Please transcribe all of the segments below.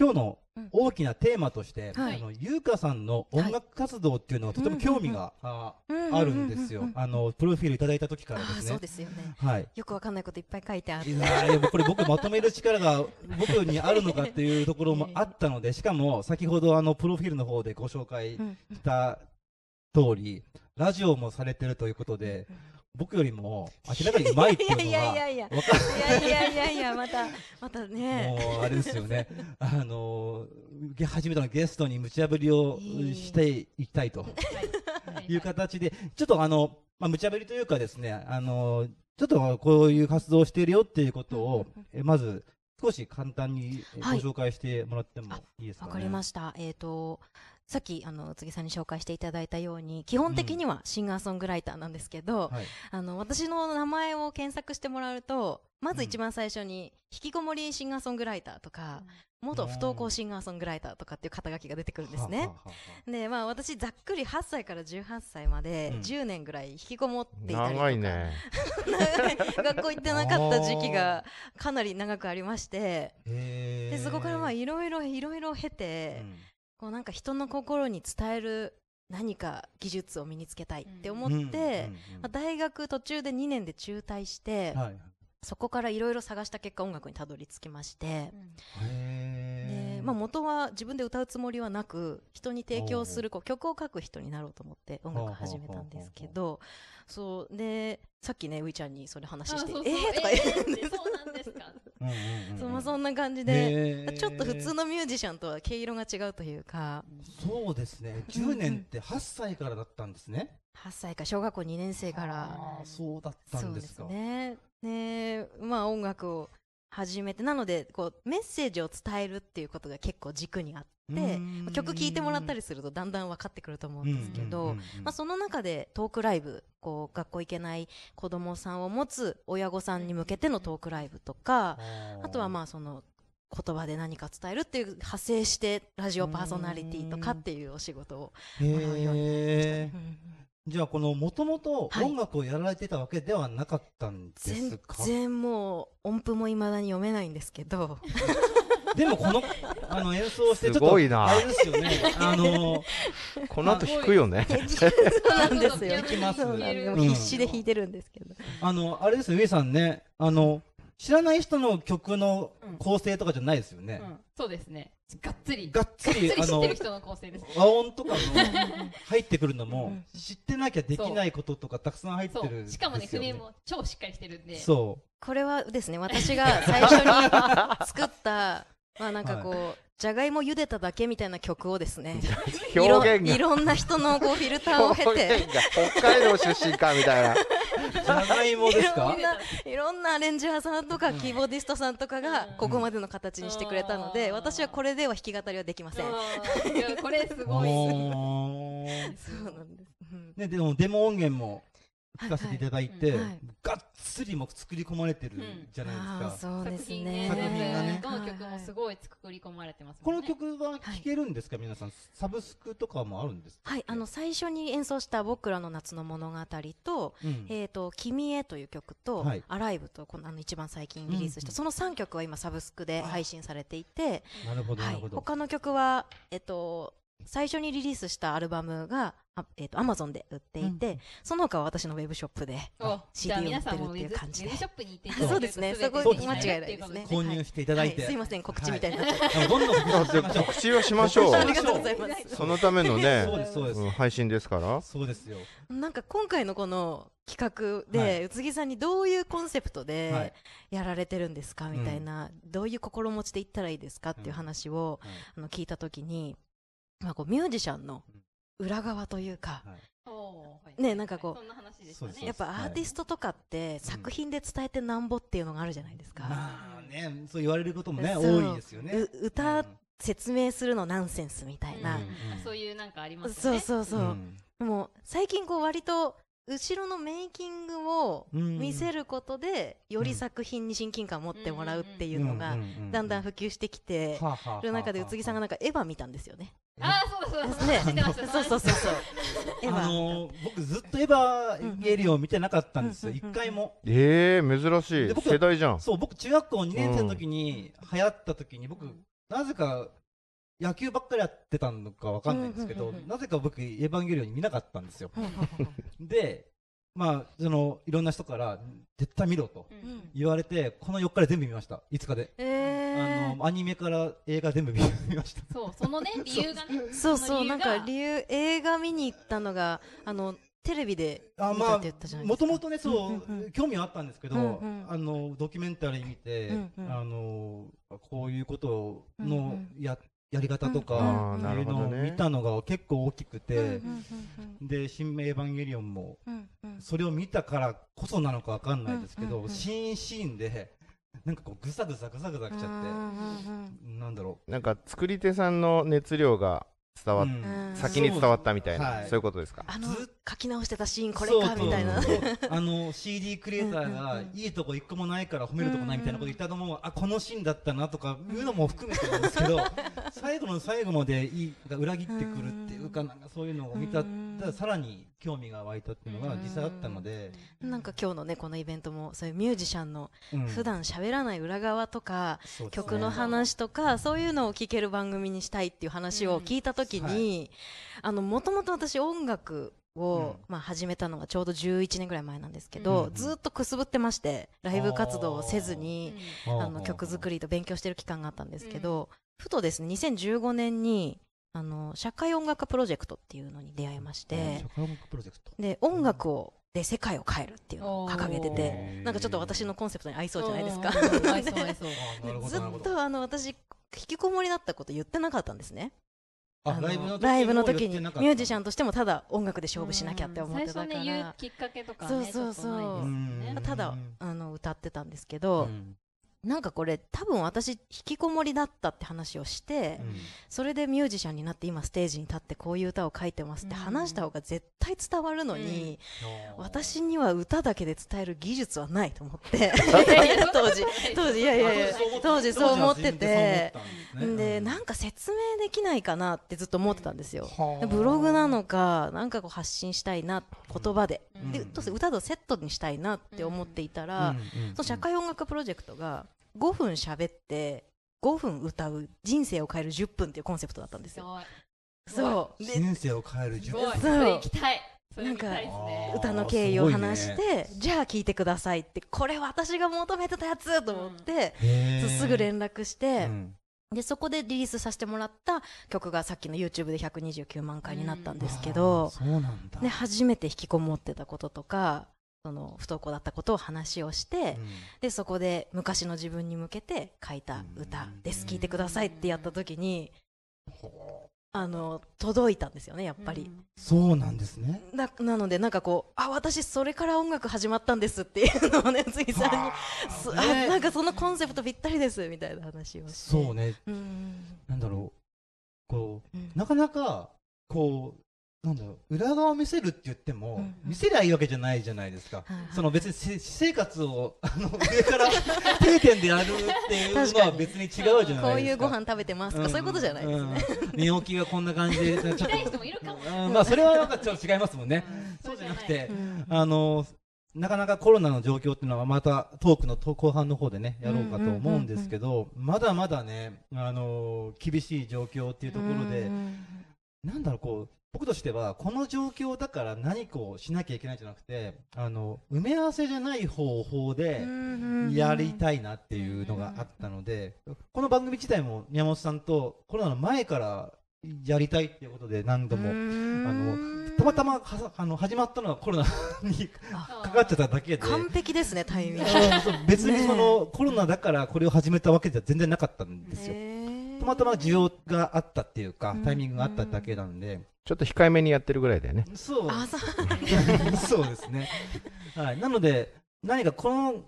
今日の大きなテーマとして、うんはい、あの優香さんの音楽活動っていうのはとても興味が、あるんですよ。あのプロフィールいただいた時からですね。そうですよね。はい。よくわかんないこといっぱい書いてある。いやこれ僕まとめる力が僕にあるのかっていうところも あったので、しかも先ほどあのプロフィールの方でご紹介した通り、ラジオもされてるということで、僕よりも明らかにうまいっていうのがいやいやいやいやいやいやまたまたねもうあれですよね あの初めてのゲストに無茶ぶりをしていきたいという形でちょっとあのまあ無茶ぶりというかですねあのちょっとこういう活動をしているよっていうことをえまず少し簡単にご紹介してもらってもいいですか、ね、わ、はい、かりました。えっ、ー、と、さっきあの宇津木さんに紹介していただいたように基本的にはシンガーソングライターなんですけど、うんはい、あの私の名前を検索してもらうとまず一番最初に、引きこもりシンガーソングライターとか、元不登校シンガーソングライターとかっていう肩書きが出てくるんですね。で、まあ私、ざっくり8歳から18歳まで10年ぐらい引きこもっていたりとか、うん、長いね。学校行ってなかった時期がかなり長くありまして、でそこからまあいろいろいろいろ経て、こうなんか人の心に伝える何か技術を身につけたいって思って、大学途中で2年で中退して、はい、そこからいろいろ探した結果音楽にたどり着きまして、うん、でまあ、元は自分で歌うつもりはなく人に提供するこう曲を書く人になろうと思って音楽始めたんですけどそうでさっきねういちゃんにそれ話して「ええー、とか言うんです。そうなんですかそんな感じでちょっと普通のミュージシャンとは毛色が違うというかそうですね10年って8歳からだったんですね8歳か小学校2年生からそうだったんですかねねまあ音楽を始めてなのでこうメッセージを伝えるっていうことが結構軸にあっ、曲聴いてもらったりするとだんだん分かってくると思うんですけど、まあ、その中でトークライブ、こう、学校行けない子供さんを持つ親御さんに向けてのトークライブとか、あとはまあその、言葉で何か伝えるっていう派生してラジオパーソナリティとかっていうお仕事をもらうようになりました、ね。じゃあ、この、もともと音楽をやられてたわけではなかったんですか、全然もう、音符もいまだに読めないんですけど。でもこの、あの演奏してちょっと、あれですよね。あのこの後弾くよね。そうなんですよ。できます、必死で弾いてるんですけど。あの、あれですよ、上さんね。あの、知らない人の曲の構成とかじゃないですよね。うんうん、そうですね。がっつり。がっつり、知ってる人の構成です、和音とかの入ってくるのも、知ってなきゃできないこととかたくさん入ってる、ね、しかもね、譜面も超しっかりしてるんで。そう。これはですね、私が 最初に作った、まあなんかこう、はいじゃがいも茹でただけみたいな曲をですね いろんな人のこうフィルターを経て北海道出身かみたいなじゃがいもですかいろんなアレンジャーさんとかキーボーディストさんとかがここまでの形にしてくれたので、私はこれでは弾き語りはできません。これすごいそうなんです。ね、でもデモ音源も聞かせていただいて、がっつりも作り込まれてるじゃないですか、そうですね作品がねどの曲もすごい作り込まれてます、この曲は聴けるんですか、皆さんサブスクとかもあるんですはいあの最初に演奏した「僕らの夏の物語と」えーと「君へ」という曲と「アライブと」このあの一番最近リリースした、その3曲は今サブスクで配信されていてなるほど,、なるほど、他の曲はえっ、と最初にリリースしたアルバムが、えっ、ー、と、アマゾンで売っていて、うん、その他は私のウェブショップで CD を売ってるっていう感じで。ウェブショップに行って そうですね、そこに間違いないですね。購入していただいて。はいはい、すいません、告知みたいな。はい、どんどん告知を しましょう。ありがとうございます。そのためのね、うん、配信ですから。そうですよ。なんか今回のこの、企画で、宇津木さんにどういうコンセプトでやられてるんですか、みたいな、うん、どういう心持ちでいったらいいですかっていう話を、うん、あの聞いた時にまあ、こうミュージシャンの裏側というか、はいね、なんかこう、やっぱアーティストとかって作品で伝えてなんぼっていうのがあるじゃないですか。まあね、そう言われることもね、多いですよね。歌、説明するのナンセンスみたいな。そういうなんかありますね。そうそうそう。もう最近こう割と後ろのメイキングを見せることで、より作品に親近感を持ってもらうっていうのが、だんだん普及してきてる中で、宇津木さんがなんかエヴァ見たんですよね。ああそうそうそうそうそあの僕ずっとエヴァエリオン見てなかったんですよ一、回もええー、珍しい世代じゃんそう僕中学校2年生の時に流行った時に僕なぜか野球ばっかりやってたのかわかんないんですけど、なぜか僕、エヴァンゲリオン見なかったんですよ。で、まあ、その、いろんな人から、絶対見ろと言われて、この4日で全部見ました。5日で。あの、アニメから映画全部見ました。そう、そのね、理由がね。そうそう、なんか理由、映画見に行ったのが、あの、テレビで見たって言ったじゃないですか。もともとね、そう、興味はあったんですけど、あの、ドキュメンタリー見て、あの、こういうことのやっやり方とかいうのを見たのが結構大きくて、で「新エヴァンゲリオン」もそれを見たからこそなのか分かんないですけど、シーンシーンでなんかこうぐさぐさぐさぐさきちゃって、なんだろうなんか作り手さんの熱量が伝わっ、先に伝わったみたいな、そういうことですかずっ書き直してたシーンこれかみたいな あの CD クリエイターがいいとこ一個もないから褒めるとこないみたいなこと言ったのもあこのシーンだったなとかいうのも含めてなんですけど 最後の最後までいいが裏切ってくるっていうかなんかそういうのを見たらさらに興味が湧いたっていうのが実際あったのでなんか今日のねこのイベントもそういうミュージシャンの普段喋らない裏側とか、うん、曲の話とかそういうのを聞ける番組にしたいっていう話を聞いた時にもともと私音楽を、まあ、始めたのがちょうど11年ぐらい前なんですけど、うん、ずっとくすぶってましてライブ活動をせずにあの曲作りと勉強してる期間があったんですけど、ふとですね2015年にあの社会音楽家プロジェクトっていうのに出会いましてで音楽をで世界を変えるっていうのを掲げててなんかちょっと私のコンセプトに合いそうじゃないですか ずっとあの私引きこもりだったこと言ってなかったんですねライブのライブの時にミュージシャンとしてもただ音楽で勝負しなきゃって思ってたから、きっかけとか、ね、そうそうそう、ね、ただあの歌ってたんですけど、なんかこれ多分私引きこもりだったって話をして、うん、それでミュージシャンになって今ステージに立ってこういう歌を書いてますって話した方が絶対伝わるのに、うん、私には歌だけで伝える技術はないと思って 当時当時いやいやいや当時そう思っててで、ねで、なんか説明できないかなってずっと思ってたんですよ、うん、ブログなのかなんかこう発信したいな言葉で,、で歌とセットにしたいなって思っていたら、その社会音楽プロジェクトが5分喋って5分歌う人生を変える10分っていうコンセプトだったんですよ。そう人生を変える10分そう行きたいなんか歌の経緯を話して、じゃあ聴いてくださいってこれ私が求めてたやつと思って、すぐ連絡して、でそこでリリースさせてもらった曲がさっきの YouTube で129万回になったんですけど、で初めて引きこもってたこととかその不登校だったことを話をして、うん、でそこで昔の自分に向けて書いた歌です聴いてくださいってやった時に、あの届いたんですよねやっぱり、そうなんですねななのでなんかこうあ私それから音楽始まったんですっていうのをね杉 さんにそ、なんかそのコンセプトぴったりですみたいな話をしてそうね、うん、なんだろうこう、うん、なかなかこうなんだろう裏側を見せるって言っても、うんうん、見せりゃいいわけじゃないじゃないですか、はいはい、その別に私生活を あの上から 定点でやるっていうのは別に違うじゃないですかこういうご飯食べてますとか、うん、そういうことじゃないですね、うん寝起きがこんな感じでちょっとまあそれはなんかちょっと違いますもんね、そうじゃなくて、あのなかなかコロナの状況っていうのはまたトークの後半の方でねやろうかと思うんですけど、まだまだねあの厳しい状況っていうところで、うんうん、なんだろうこう僕としては、この状況だから何かをしなきゃいけないんじゃなくて、あの、埋め合わせじゃない方法で、やりたいなっていうのがあったので、この番組自体も宮本さんとコロナの前からやりたいっていうことで何度も、あの、たまたまあの始まったのはコロナに かかっちゃっただけで。完璧ですね、タイミング。別にその、コロナだからこれを始めたわけじゃ全然なかったんですよ。たまたま需要があったっていうか、タイミングがあっただけなんで、ちょっと控えめにやってるぐらいだよね。そう。そうですね。はい。なので、何かこの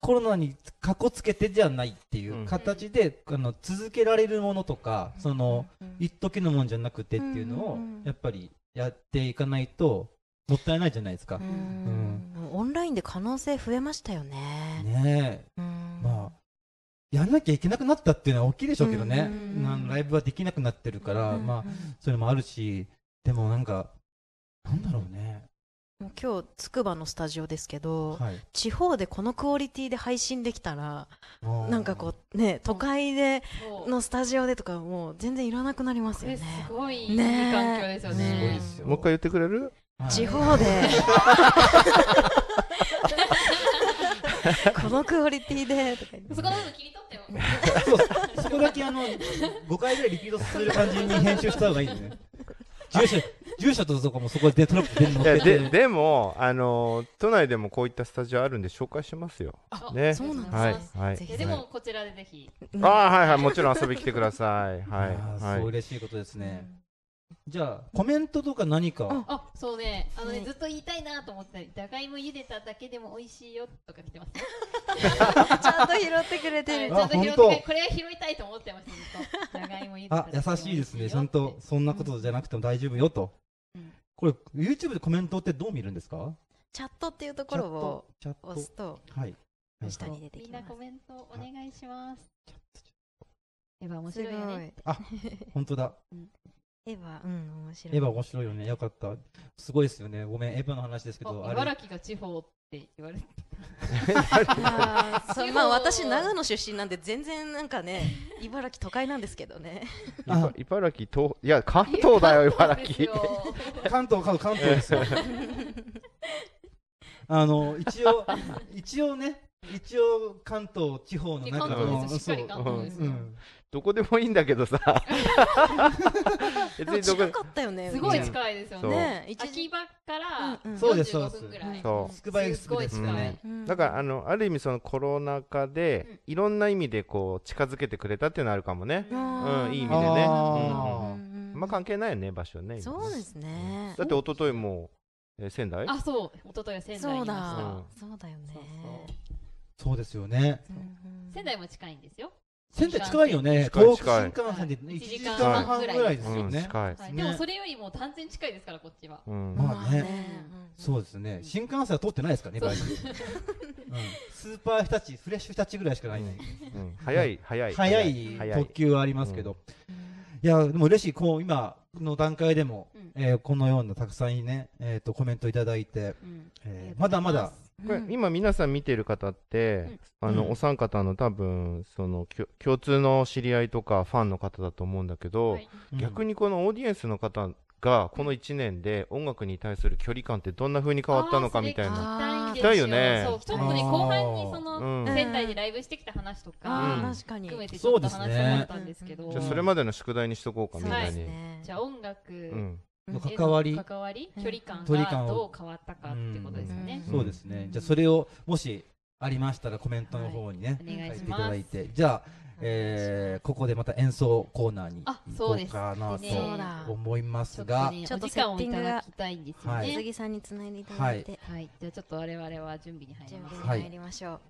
コロナにかこつけてじゃないっていう形で、うん、あの続けられるものとか、その、一時のもんじゃなくてっていうのを、やっぱりやっていかないと、もったいないじゃないですか。うん、オンラインで可能性増えましたよね。ねえ。うんやらなきゃいけなくなったっていうのは大きいでしょうけどね、うんライブはできなくなってるから、まあそれもあるしでもなんかなんだろうね今日つくばのスタジオですけど、はい、地方でこのクオリティで配信できたらなんかこうね都会でのスタジオでとかもう全然いらなくなりますよねすごいいい環境ですよねもう一回言ってくれる、はい、地方で このクオリティでとかそこの部分切り取っても そこだけあの5回ぐらいリピートする感じに編集した方がいいね住所住所とそこもそこでトラップでででもあの都内でもこういったスタジオあるんで紹介しますよねそうなんですはい、はい、でもこちらでぜひああはいはいもちろん遊び来てくださいはいはい嬉しいことですね、じゃあコメントとか何かあそうねあのね、ずっと言いたいなと思ってじゃがいも茹でただけでも美味しいよとか来てます ちゃんと拾ってくれてる、ちゃんと拾ってくれこれは拾いたいと思ってますじゃがいも茹でた優しいですねちゃんとそんなことじゃなくても大丈夫よと、うん、これ YouTube でコメントってどう見るんですかチャットっていうところを押すとはい下に出てきますみんなコメントお願いしますやっぱ面白いよねあ本当だ、うんエヴァ、うん、面白い。エヴァ面白いよね。よかった。すごいですよね。ごめん、エヴァの話ですけど。茨城が地方って言われて。あまあ私長野出身なんで全然なんかね 茨城都会なんですけどね茨城東いや関東だよ茨城関東関東ですよ あの一応一応ね一応関東地方の中の、ね、そう、うん、どこでもいいんだけどさ 別にどこ近かったよねすごい近いですよね秋葉から45分ぐらいそうでくすごい近い、だからあのある意味そのコロナ禍で、いろんな意味でこう近づけてくれたっていうのあるかもね、うん、いい意味でねあ,、んまあ関係ないよね場所ねそうですね、だって一昨日もえ仙台あそう一昨日は仙台にいまそうだよねそうですよね、仙台も近いんですよ仙台近いよね。東北新幹線で1時間半ぐらいですよね。でもそれよりも断然近いですから、こっちは。まあね。そうですね。新幹線は通ってないですからね、バイク。スーパーひたち、フレッシュひたちぐらいしかない早い、早い。早い特急はありますけど。いや、でも嬉しい。こう、今の段階でも、このようなたくさんね、コメントいただいて、まだまだこれ、今皆さん見てる方って、うん、あの、お三方の多分、その、共通の知り合いとかファンの方だと思うんだけど、はい、逆にこのオーディエンスの方が、この1年で音楽に対する距離感ってどんな風に変わったのかみたいな。聞きたいよね。そう、特に後半にその、仙台でライブしてきた話とか、確かに。含めてちょっと話があったんですけど。じゃあ、それまでの宿題にしとこうか、みんなに。じゃあ、音楽の関わり関わり距離感がどう変わったかってことですね、そうですねじゃあそれをもしありましたらコメントの方にね、はい、書いていただいてじゃあ、えー、ここでまた演奏コーナーに行こうかなと思いますがちょっと時間をいただきたいんですよね鈴木さんにつないでいただいてはい、じゃあちょっと我々は準備に入ります準備に入りましょう